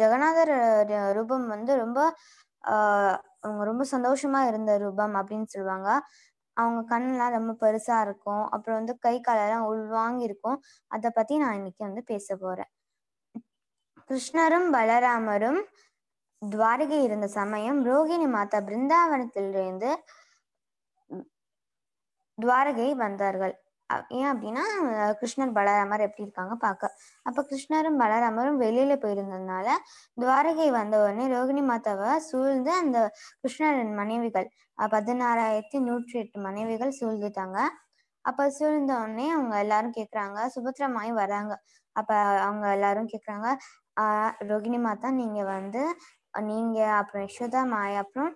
ஜெகநாதர் ரூபம் வந்து ரொம்ப அவங்க ரொம்ப சந்தோஷமா இருந்த ரூபம் அப்படின்னு சொல்லுவாங்க அவங்க கண்ணெல்லாம் ரொம்ப பெருசா இருக்கும் அப்புறம் வந்து கை காலெல்லாம் உள்வாங்கி இருக்கும் அதை பத்தி நான் இன்னைக்கு வந்து பேச போறேன் கிருஷ்ணரும் பலராமரும் துவாரகை இருந்த சமயம் ரோகிணி மாதா பிருந்தாவனத்திலிருந்து துவாரகை வந்தார்கள் ஏன் அப்படின்னா கிருஷ்ணர் பலராமர் எப்படி இருக்காங்க பார்க்க அப்ப கிருஷ்ணரும் பலராமரும் வெளியில போயிருந்ததுனால துவாரகை வந்த உடனே ரோகிணி மாதாவை சூழ்ந்து அந்த கிருஷ்ணரின் மனைவிகள் பதினாறாயிரத்தி நூற்றி எட்டு மனைவிகள் சூழ்ந்துட்டாங்க அப்ப சூழ்ந்த உடனே அவங்க எல்லாரும் கேக்குறாங்க சுபத்திரமாயி வராங்க அப்ப அவங்க எல்லாரும் கேக்குறாங்க ஆஹ் ரோகிணி மாதா நீங்க வந்து நீங்கள் அப்புறம் யசோதா மாயா அப்புறம்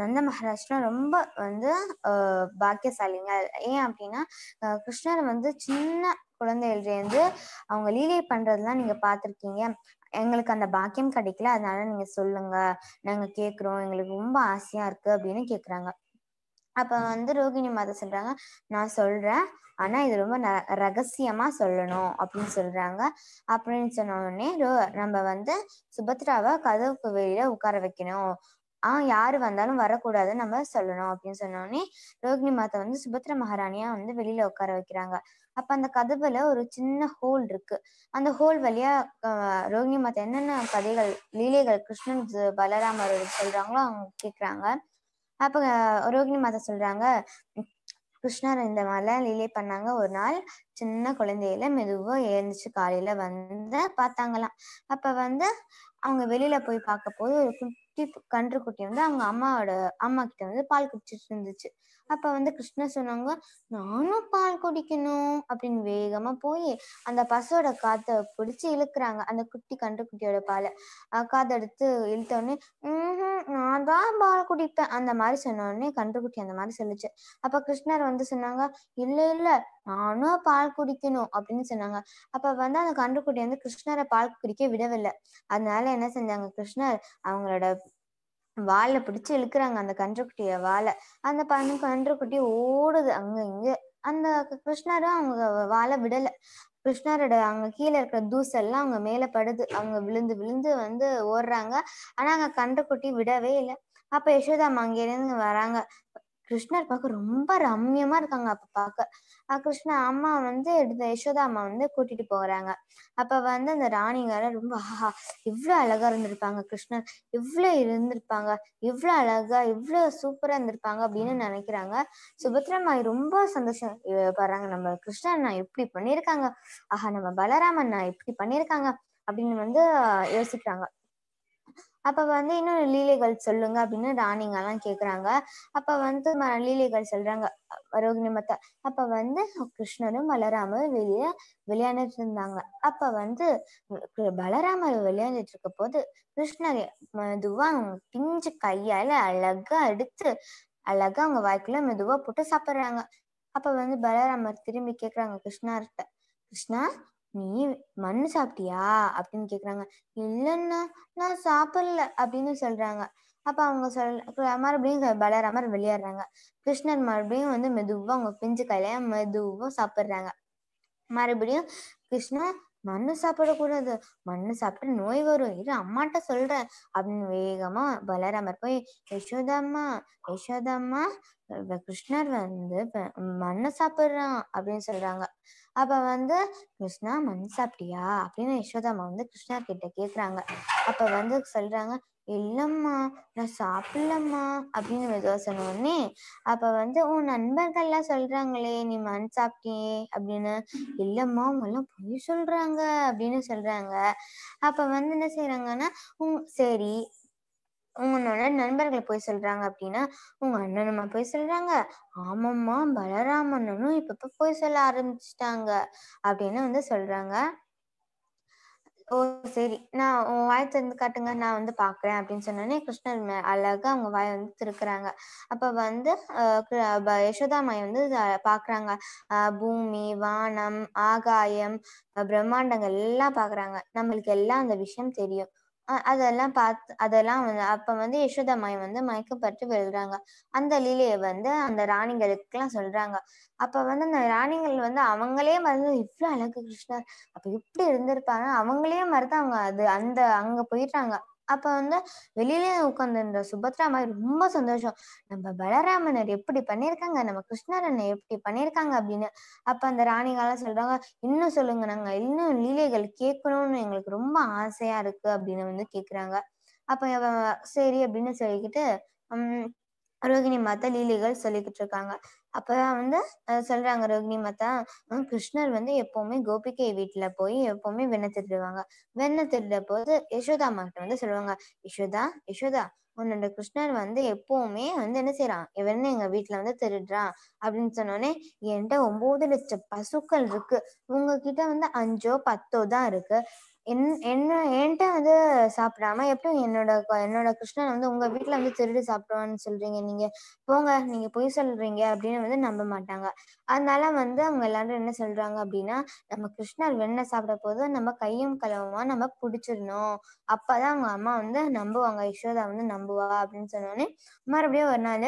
நந்த மகாராஜ்லாம் ரொம்ப வந்து பாக்கியசாலிங்க ஏன் அப்படின்னா கிருஷ்ணர் வந்து சின்ன குழந்தையிலேருந்து அவங்க லீலை பண்ணுறதுலாம் நீங்கள் பார்த்துருக்கீங்க எங்களுக்கு அந்த பாக்கியம் கிடைக்கல அதனால நீங்கள் சொல்லுங்க நாங்கள் கேட்குறோம் எங்களுக்கு ரொம்ப ஆசையாக இருக்கு அப்படின்னு கேட்குறாங்க அப்ப வந்து ரோகிணி மாதா சொல்றாங்க நான் சொல்றேன் ஆனா இது ரொம்ப ரகசியமா சொல்லணும் அப்படின்னு சொல்றாங்க அப்படின்னு சொன்ன உடனே ரோ நம்ம வந்து சுபத்ராவை கதவுக்கு வெளியில உட்கார வைக்கணும் ஆஹ் யாரு வந்தாலும் வரக்கூடாதுன்னு நம்ம சொல்லணும் அப்படின்னு சொன்னோடனே ரோகிணி மாதா வந்து சுபத்ரா மகாராணியா வந்து வெளியில உட்கார வைக்கிறாங்க அப்ப அந்த கதவுல ஒரு சின்ன ஹோல் இருக்கு அந்த ஹோல் வழியா ரோகிணி மாதா என்னென்ன கதைகள் லீலைகள் கிருஷ்ணன் பலராமர் சொல்றாங்களோ அவங்க கேக்குறாங்க அப்போ ரோகிணி மாதா சொல்றாங்க கிருஷ்ணர் இந்த மாதிரிலாம் லீலே பண்ணாங்க ஒரு நாள் சின்ன குழந்தையில மெதுவா எழுந்துச்சு காலையில வந்து பார்த்தாங்களாம் அப்ப வந்து அவங்க வெளியில போய் பார்க்க போது ஒரு குட்டி கன்று குட்டி வந்து அவங்க அம்மாவோட அம்மா கிட்ட வந்து பால் குடிச்சிட்டு இருந்துச்சு அப்ப வந்து கிருஷ்ணர் சொன்னாங்க நானும் பால் குடிக்கணும் அப்படின்னு வேகமா போய் அந்த பசுவோட காத்த பிடிச்சு இழுக்கிறாங்க அந்த குட்டி கன்று குட்டியோட பால காதை எடுத்து இழுத்தோடனே உம் நான் தான் பால் குடிப்பேன் அந்த மாதிரி சொன்னோடனே கன்றுக்குட்டி அந்த மாதிரி சொல்லுச்சு அப்ப கிருஷ்ணர் வந்து சொன்னாங்க இல்ல இல்ல நானும் பால் குடிக்கணும் அப்படின்னு சொன்னாங்க அப்ப வந்து அந்த கன்றுக்குட்டி வந்து கிருஷ்ணரை பால் குடிக்க விடவில்லை அதனால என்ன செஞ்சாங்க கிருஷ்ணர் அவங்களோட வாழ பிடிச்சு இழுக்கிறாங்க அந்த கன்றுக்குட்டிய வாழ அந்த பண்ண கன்றுக்குட்டி ஓடுது அங்க இங்க அந்த கிருஷ்ணரும் அவங்க வாழ விடல கிருஷ்ணரோட அவங்க கீழே இருக்கிற தூசெல்லாம் அவங்க மேல படுது அவங்க விழுந்து விழுந்து வந்து ஓடுறாங்க ஆனா அங்க கன்றுக்குட்டி விடவே இல்லை அப்ப யசோதா அங்க இருந்து வராங்க கிருஷ்ணர் பார்க்க ரொம்ப ரம்யமா இருக்காங்க அப்ப பார்க்க கிருஷ்ணா அம்மா வந்து யசோதா அம்மா வந்து கூட்டிட்டு போறாங்க அப்ப வந்து அந்த ராணிங்கார ரொம்ப ஆஹா இவ்வளவு அழகா இருந்திருப்பாங்க கிருஷ்ணர் இவ்வளவு இருந்திருப்பாங்க இவ்வளவு அழகா இவ்வளவு சூப்பரா இருந்திருப்பாங்க அப்படின்னு நினைக்கிறாங்க சுபத்ரமாய் ரொம்ப சந்தோஷம் படுறாங்க நம்ம கிருஷ்ணன் நான் எப்படி பண்ணிருக்காங்க ஆஹா நம்ம பலராமன் நான் எப்படி பண்ணிருக்காங்க அப்படின்னு வந்து யோசிக்கிறாங்க அப்ப வந்து இன்னும் லீலைகள் சொல்லுங்க அப்படின்னு ராணிங்கெல்லாம் கேக்குறாங்க அப்ப வந்து லீலைகள் சொல்றாங்க ரோகிணி மத்தா அப்ப வந்து கிருஷ்ணரும் பலராமரும் வெளியே விளையாண்டுட்டு இருந்தாங்க அப்ப வந்து பலராமர் விளையாண்டுட்டு இருக்க போது கிருஷ்ணர் மெதுவா அவங்க பிஞ்சு கையால அழகா எடுத்து அழகா அவங்க வாய்க்குள்ள மெதுவா போட்டு சாப்பிடுறாங்க அப்ப வந்து பலராமர் திரும்பி கேக்குறாங்க கிருஷ்ணார்கிட்ட கிருஷ்ணா நீ மண்ணு சாப்பிட்டியா அப்படின்னு கேக்குறாங்க இல்லைன்னா நான் சாப்பிடல அப்படின்னு சொல்றாங்க அப்ப அவங்க சொல் மறுபடியும் மாதிரி விளையாடுறாங்க கிருஷ்ணர் மறுபடியும் வந்து மெதுவா அவங்க பிஞ்சு கையில மெதுவா சாப்பிடுறாங்க மறுபடியும் கிருஷ்ணா மண்ணு சாப்பிடக்கூடாது மண்ணு சாப்பிட்டு நோய் வரும் இரு அம்மாட்ட சொல்றேன் அப்படின்னு வேகமா பலராமர் போய் யசோதாம்மா யசோதாம்மா கிருஷ்ணர் வந்து மண்ணை சாப்பிடுறான் அப்படின்னு சொல்றாங்க அப்ப வந்து கிருஷ்ணா மண் சாப்பிட்டியா அப்படின்னு யசோதாமா வந்து கிருஷ்ணா கிட்ட கேக்குறாங்க அப்ப வந்து சொல்றாங்க இல்லம்மா நான் சாப்பிடலம்மா அப்படின்னு மெதுவா சொன்னோடனே உடனே அப்ப வந்து உன் நண்பர்கள்லாம் சொல்றாங்களே நீ மண் சாப்பிட்டியே அப்படின்னு இல்லம்மா உங்கெல்லாம் பொய் சொல்றாங்க அப்படின்னு சொல்றாங்க அப்ப வந்து என்ன செய்யறாங்கன்னா உங் சரி உங்களோட நண்பர்களை போய் சொல்றாங்க அப்படின்னா உங்க அண்ணனம்மா போய் சொல்றாங்க ஆமாம்மா பலராமண்ணனும் இப்ப போய் சொல்ல ஆரம்பிச்சிட்டாங்க அப்படின்னு வந்து சொல்றாங்க ஓ சரி நான் உன் வாய் திறந்து காட்டுங்க நான் வந்து பாக்குறேன் அப்படின்னு சொன்னோடனே கிருஷ்ணர் ம- அழகா அவங்க வாயை வந்து திருக்குறாங்க அப்ப வந்து யசோதா கிரு- வந்து பாக்குறாங்க பூமி வானம் ஆகாயம் பிரம்மாண்டங்கள் எல்லாம் பாக்குறாங்க நம்மளுக்கு எல்லாம் அந்த விஷயம் தெரியும் அதெல்லாம் பார்த்து அதெல்லாம் வந்து அப்ப வந்து யசோதாமாய் வந்து மயக்கப்பட்டு விழுறாங்க அந்த லீலையை வந்து அந்த ராணிங்களுக்கெல்லாம் சொல்றாங்க அப்ப வந்து அந்த ராணிகள் வந்து அவங்களே மறந்து இவ்வளவு அழகு கிருஷ்ணர் அப்ப எப்படி இருந்திருப்பாங்க அவங்களே மறந்து அவங்க அது அந்த அங்க போயிடுறாங்க அப்ப வந்து வெளியில உட்கார்ந்து இருந்த சுபத்ரா மாதிரி ரொம்ப சந்தோஷம் நம்ம பலராமனர் எப்படி பண்ணிருக்காங்க நம்ம கிருஷ்ணரன் எப்படி பண்ணிருக்காங்க அப்படின்னு அப்ப அந்த ராணிகாலாம் சொல்றாங்க இன்னும் சொல்லுங்க நாங்க இன்னும் லீலைகள் கேட்கணும்னு எங்களுக்கு ரொம்ப ஆசையா இருக்கு அப்படின்னு வந்து கேக்குறாங்க அப்ப சரி அப்படின்னு சொல்லிக்கிட்டு உம் ரோகிணி மாத்த லீலைகள் சொல்லிக்கிட்டு இருக்காங்க அப்ப வந்து சொல்றாங்க ரோகிணி மாதா கிருஷ்ணர் வந்து எப்பவுமே கோபிகை வீட்டுல போய் எப்பவுமே வெண்ண திருடுவாங்க வெண்ண திருட போது யசோதா அம்மா கிட்ட வந்து சொல்லுவாங்க யசோதா யசோதா உன்னோட கிருஷ்ணர் வந்து எப்பவுமே வந்து என்ன செய்யறான் இவன் எங்க வீட்டுல வந்து திருடுறான் அப்படின்னு சொன்னோடனே என்கிட்ட ஒன்பது லட்சம் பசுக்கள் இருக்கு உங்ககிட்ட வந்து அஞ்சோ பத்தோ தான் இருக்கு என் என்ன என்கிட்ட வந்து சாப்பிடாம எப்படி என்னோட என்னோட கிருஷ்ணன் வந்து உங்க வீட்டுல வந்து திருடி சாப்பிடுவான்னு சொல்றீங்க நீங்க போங்க நீங்க பொய் சொல்றீங்க அப்படின்னு வந்து நம்ப மாட்டாங்க அதனால வந்து அவங்க எல்லாரும் என்ன சொல்றாங்க அப்படின்னா நம்ம கிருஷ்ணர் வெண்ணெய் சாப்பிட போது நம்ம கையும் கலவுமா நம்ம பிடிச்சிடணும் அப்பதான் அவங்க அம்மா வந்து நம்புவாங்க யசோதா வந்து நம்புவா அப்படின்னு சொன்னோடனே மறுபடியும் ஒரு நாள்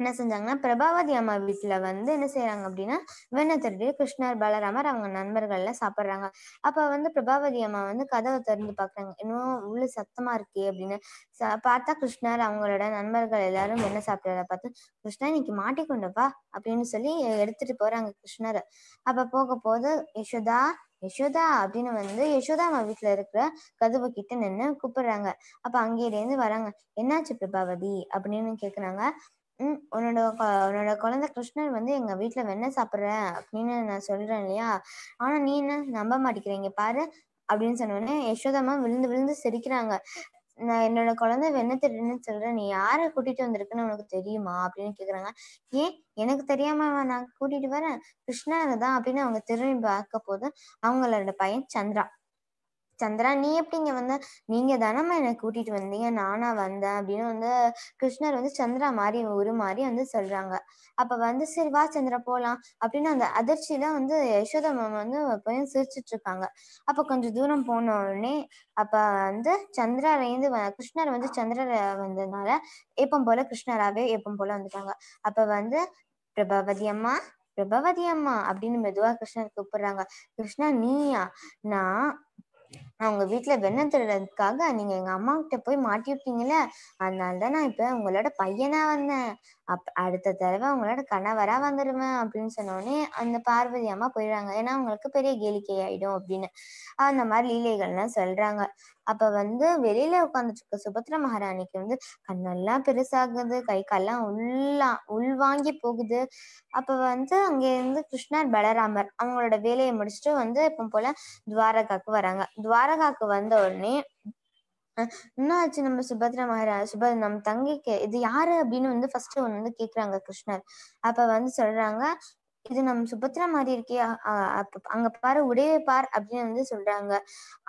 என்ன செஞ்சாங்கன்னா பிரபாவதி அம்மா வீட்டுல வந்து என்ன செய்யறாங்க அப்படின்னா வெண்ணை கிருஷ்ணர் பலராமர் அவங்க நண்பர்கள்ல சாப்பிடுறாங்க அப்ப வந்து பிரபாவதி அம்மா வந்து கதவை திறந்து பாக்குறாங்க இன்னும் உள்ள சத்தமா இருக்கே அப்படின்னு பார்த்தா கிருஷ்ணர் அவங்களோட நண்பர்கள் எல்லாரும் வெண்ணெய் சாப்பிடுறத பார்த்து கிருஷ்ணா இன்னைக்கு மாட்டிக்கொண்டப்பா அப்படின்னு சொல்லி எடுத்துட்டு போறாங்க கிருஷ்ணர் அப்ப போக போது யசோதா யசோதா அப்படின்னு வந்து யசோதா அம்மா வீட்டுல இருக்கிற கதவு கிட்ட நின்று கூப்பிடுறாங்க அப்ப அங்கேயிருந்து வராங்க என்னாச்சு பிரபாவதி அப்படின்னு கேக்குறாங்க உன்னோட உன்னோட குழந்தை கிருஷ்ணன் வந்து எங்க வீட்டுல வெண்ணெய் சாப்பிடுற அப்படின்னு நான் சொல்றேன் இல்லையா ஆனா நீ என்ன நம்ப மாட்டேங்கிறீங்க பாரு அப்படின்னு சொன்னோடனே யசோதாமா விழுந்து விழுந்து சிரிக்கிறாங்க நான் என்னோட குழந்தை வெண்ண திருடுன்னு சொல்றேன் நீ யார கூட்டிட்டு வந்திருக்குன்னு உனக்கு தெரியுமா அப்படின்னு கேக்குறாங்க ஏன் எனக்கு தெரியாம நான் கூட்டிட்டு வரேன் கிருஷ்ணா தான் அப்படின்னு அவங்க திரும்பி பார்க்க போது அவங்களோட பையன் சந்திரா சந்திரா நீ எப்படிங்க வந்த நீங்க தானம்மா என்னை கூட்டிட்டு வந்தீங்க நானா வந்தேன் அப்படின்னு வந்து கிருஷ்ணர் வந்து சந்திரா மாதிரி ஒரு மாதிரி வந்து சொல்றாங்க அப்ப வந்து சரி வா சந்திரா போலாம் அப்படின்னு அந்த அதிர்ச்சியில வந்து யசோதா மேம் வந்து எப்பயும் சிரிச்சிட்டு இருக்காங்க அப்ப கொஞ்சம் தூரம் போன உடனே அப்ப வந்து சந்திராலேருந்து கிருஷ்ணர் வந்து சந்திர வந்ததுனால எப்பம் போல கிருஷ்ணராவே எப்பம் போல வந்துட்டாங்க அப்ப வந்து பிரபாவதி அம்மா பிரபாவதி அம்மா அப்படின்னு மெதுவா கிருஷ்ணர் கூப்பிடுறாங்க கிருஷ்ணா நீயா நான் நான் உங்க வீட்டுல வெண்ணம் திருடுறதுக்காக நீங்க எங்க அம்மா கிட்ட போய் மாட்டிருப்பீங்களே அதனால தான் நான் இப்ப உங்களோட பையனா வந்தேன் அப் அடுத்த தடவை உங்களோட கணவரா வந்துடுவேன் அப்படின்னு சொன்னோடனே அந்த பார்வதி அம்மா போயிடுறாங்க ஏன்னா அவங்களுக்கு பெரிய கேளிக்கை ஆயிடும் அப்படின்னு அந்த மாதிரி லீலைகள்லாம் சொல்றாங்க அப்ப வந்து வெளியில உட்காந்துட்டு சுபத்ரா மகாராணிக்கு வந்து கண்ணெல்லாம் பெருசாகுது கை கால்லாம் உள்ளா உள்வாங்கி போகுது அப்ப வந்து அங்க இருந்து கிருஷ்ணர் பலராமர் அவங்களோட வேலையை முடிச்சுட்டு வந்து இப்போ போல துவாரகாக்கு வராங்க துவாரகாக்கு வந்த உடனே என்ன ஆச்சு நம்ம சுபத்ரா மகாராஜ் சுப நம்ம தங்கிக்கு இது யாரு அப்படின்னு வந்து ஃபர்ஸ்ட் ஒண்ணு வந்து கேக்குறாங்க கிருஷ்ணர் அப்ப வந்து சொல்றாங்க இது நம் சுபத்ரா மாதிரி இருக்கே அங்க பாரு உடையவே பார் அப்படின்னு வந்து சொல்றாங்க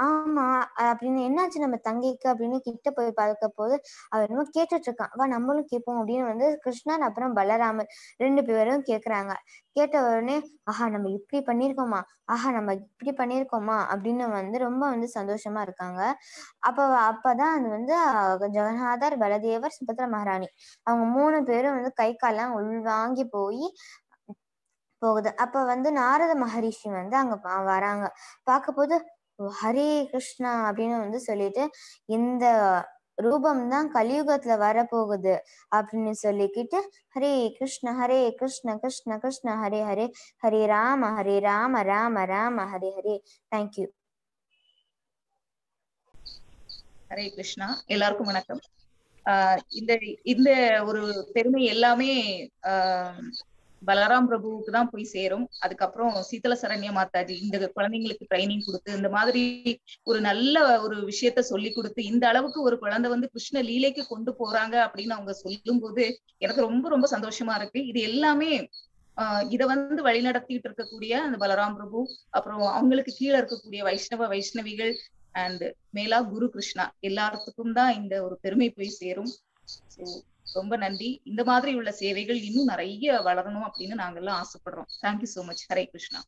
ஆமா அப்படின்னு என்னாச்சு நம்ம தங்கைக்கு அப்படின்னு கிட்ட போய் பார்க்க போது அவர் என்னமோ கேட்டுட்டு இருக்கான் வா நம்மளும் கேட்போம் அப்படின்னு வந்து கிருஷ்ணன் அப்புறம் பலராமன் ரெண்டு பேரும் கேக்குறாங்க கேட்ட உடனே ஆஹா நம்ம இப்படி பண்ணிருக்கோமா ஆஹா நம்ம இப்படி பண்ணிருக்கோமா அப்படின்னு வந்து ரொம்ப வந்து சந்தோஷமா இருக்காங்க அப்ப அப்பதான் அது வந்து ஜெகநாதர் பலதேவர் சுபத்ரா மகாராணி அவங்க மூணு பேரும் வந்து கை காலம் உள்வாங்கி போய் போகுது அப்ப வந்து நாரத மகரிஷி வந்து அங்க வராங்க பார்க்க போது ஹரே கிருஷ்ணா அப்படின்னு வந்து சொல்லிட்டு இந்த ரூபம் தான் கலியுகத்துல வரப்போகுது அப்படின்னு சொல்லிக்கிட்டு ஹரே கிருஷ்ண ஹரே கிருஷ்ண கிருஷ்ண கிருஷ்ண ஹரே ஹரே ஹரே ராம ஹரே ராம ராம ராம ஹரே ஹரே தேங்க்யூ ஹரே கிருஷ்ணா எல்லாருக்கும் வணக்கம் இந்த இந்த ஒரு பெருமை எல்லாமே ஆஹ் பலராம் பிரபுவுக்கு தான் போய் சேரும் அதுக்கப்புறம் சீதல சரண்ய மாதாஜி இந்த குழந்தைங்களுக்கு ட்ரைனிங் கொடுத்து இந்த மாதிரி ஒரு நல்ல ஒரு விஷயத்த சொல்லி கொடுத்து இந்த அளவுக்கு ஒரு குழந்தை வந்து கிருஷ்ண லீலைக்கு கொண்டு போறாங்க அப்படின்னு அவங்க சொல்லும் போது எனக்கு ரொம்ப ரொம்ப சந்தோஷமா இருக்கு இது எல்லாமே ஆஹ் இதை வந்து வழிநடத்திட்டு இருக்கக்கூடிய அந்த பலராம் பிரபு அப்புறம் அவங்களுக்கு கீழே இருக்கக்கூடிய வைஷ்ணவ வைஷ்ணவிகள் அண்ட் மேலா குரு கிருஷ்ணா எல்லாத்துக்கும் தான் இந்த ஒரு பெருமை போய் சேரும் ரொம்ப நன்றி இந்த மாதிரி உள்ள சேவைகள் இன்னும் நிறைய வளரணும் அப்படின்னு நாங்கெல்லாம் ஆசைப்படுறோம் thank you so much Hare Krishna